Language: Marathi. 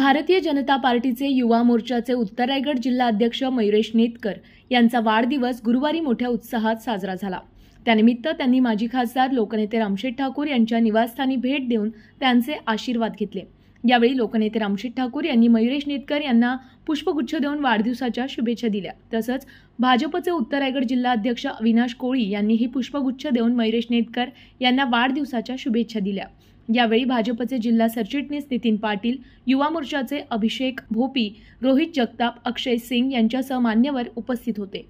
भारतीय जनता पार्टीचे युवा मोर्चाचे उत्तर रायगड जिल्हा अध्यक्ष मयुरेश नेतकर यांचा वाढदिवस गुरुवारी मोठ्या उत्साहात साजरा झाला त्यानिमित्त त्यांनी माजी खासदार लोकनेते रामशेठ ठाकूर यांच्या निवासस्थानी भेट देऊन त्यांचे आशीर्वाद घेतले यावेळी लोकनेते रामशेठ ठाकूर यांनी मयुरेश नेतकर यांना पुष्पगुच्छ देऊन वाढदिवसाच्या शुभेच्छा दिल्या तसंच भाजपचे उत्तर रायगड जिल्हा अध्यक्ष अविनाश कोळी यांनीही पुष्पगुच्छ देऊन मयुरेश नेतकर यांना वाढदिवसाच्या शुभेच्छा दिल्या यावेळी भाजपचे जिल्हा सरचिटणीस नितीन पाटील युवा मोर्चाचे अभिषेक भोपी रोहित जगताप अक्षय सिंग यांच्यासह मान्यवर उपस्थित होते